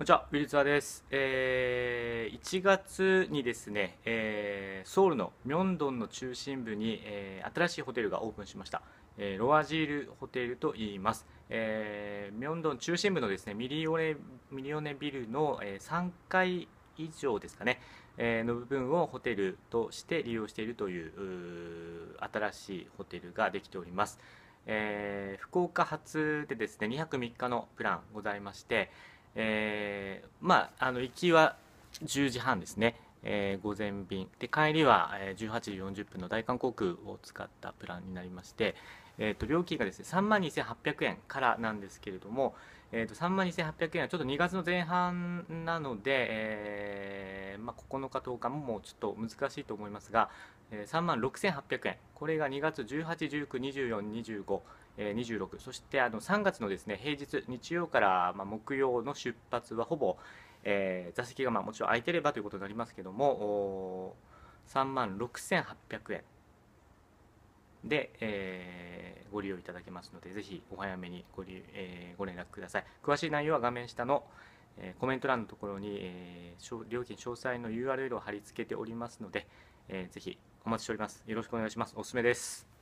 こんにちは、ウィルツアです、えー、1月にですね、えー、ソウルのミョンドンの中心部に、えー、新しいホテルがオープンしました、えロアジールホテルといいます、えミョンドン中心部のですねミリオネミリオネビルの、え3階以上ですかね、えの部分をホテルとして利用しているという新しいホテルができております、え福岡発でですね2泊3日のプランございましてえー、まああの行きは10時半ですね、えー、午前便で帰りは18時40分の大韓航空を使ったプランになりまして、えー、と料金がですね3万2800円からなんですけれども、えー、と3万2800円はちょっと2月の前半なので、えーまあ、9日10日ももうちょっと難しいと思いますが、えー、3万6800円これが2月18、19、24、25、えー、26そしてあの3月のですね平日日曜からまあ木曜の出発はほぼ、えー、座席がまあもちろん空いてればということになりますけども3万6800円で、えー、ご利用いただけますので、ぜひお早めにご,、えー、ご連絡ください。詳しい内容は画面下の、えコメント欄のところに、えー、料金詳細の URL を貼り付けておりますので、えー、ぜひお待ちしております。よろしくお願いします。おすすめです。